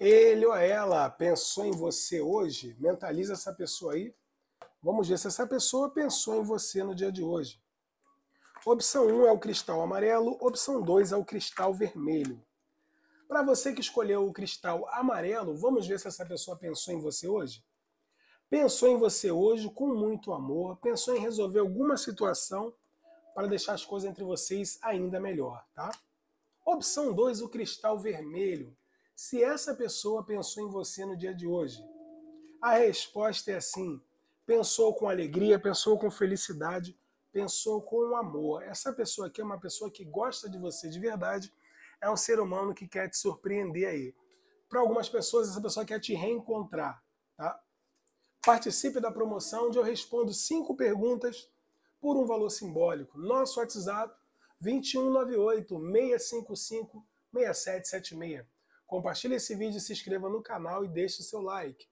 Ele ou ela pensou em você hoje? Mentaliza essa pessoa aí. Vamos ver se essa pessoa pensou em você no dia de hoje. Opção 1 um é o cristal amarelo, opção 2 é o cristal vermelho. Para você que escolheu o cristal amarelo, vamos ver se essa pessoa pensou em você hoje? Pensou em você hoje com muito amor, pensou em resolver alguma situação para deixar as coisas entre vocês ainda melhor, tá? Opção 2, o cristal vermelho se essa pessoa pensou em você no dia de hoje? A resposta é sim. Pensou com alegria, pensou com felicidade, pensou com amor. Essa pessoa aqui é uma pessoa que gosta de você de verdade, é um ser humano que quer te surpreender aí. Para algumas pessoas, essa pessoa quer te reencontrar. Tá? Participe da promoção onde eu respondo cinco perguntas por um valor simbólico. Nosso WhatsApp 2198 655 6776. Compartilhe esse vídeo, se inscreva no canal e deixe o seu like.